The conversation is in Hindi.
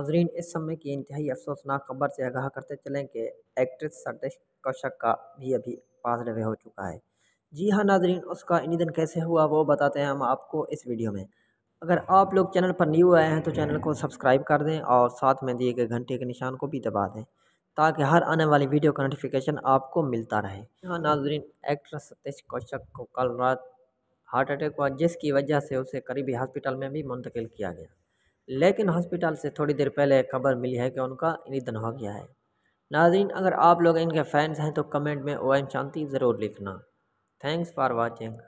नाजरीन इस समय की इंतहाई अफसोसनाक खबर से आगाह करते चलें कि एक्ट्रेस सरदेश कौशक का भी अभी पास रवे हो चुका है जी हाँ नाजरीन उसका दिन कैसे हुआ वो बताते हैं हम आपको इस वीडियो में अगर आप लोग चैनल पर न्यू आए हैं तो चैनल को सब्सक्राइब कर दें और साथ में दिए गए घंटे के निशान को भी दबा दें ताकि हर आने वाली वीडियो का नोटिफिकेशन आपको मिलता रहे हाँ नाजरीन एक्ट्रेस सतीश कौशक को कल रात हार्ट अटैक हुआ जिसकी वजह से उसे करीबी हॉस्पिटल में भी मुंतकिल किया गया लेकिन हॉस्पिटल से थोड़ी देर पहले खबर मिली है कि उनका निधन हो गया है नाजरीन अगर आप लोग इनके फैंस हैं तो कमेंट में ओ एम शांति ज़रूर लिखना थैंक्स फॉर वॉचिंग